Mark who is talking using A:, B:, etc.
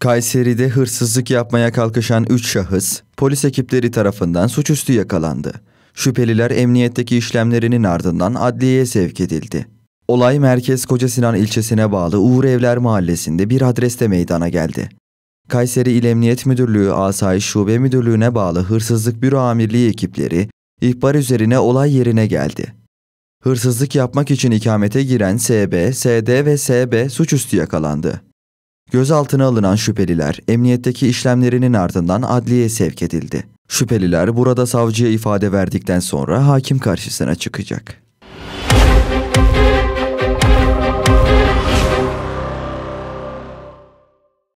A: Kayseri'de hırsızlık yapmaya kalkışan 3 şahıs polis ekipleri tarafından suçüstü yakalandı. Şüpheliler emniyetteki işlemlerinin ardından adliyeye sevk edildi. Olay merkez Koca ilçesine bağlı Uğur Evler mahallesinde bir adreste meydana geldi. Kayseri İl Emniyet Müdürlüğü Asayiş Şube Müdürlüğü'ne bağlı Hırsızlık Büro Amirliği ekipleri ihbar üzerine olay yerine geldi. Hırsızlık yapmak için ikamete giren SB, SD ve SB suçüstü yakalandı. Gözaltına alınan şüpheliler emniyetteki işlemlerinin ardından adliyeye sevk edildi. Şüpheliler burada savcıya ifade verdikten sonra hakim karşısına çıkacak.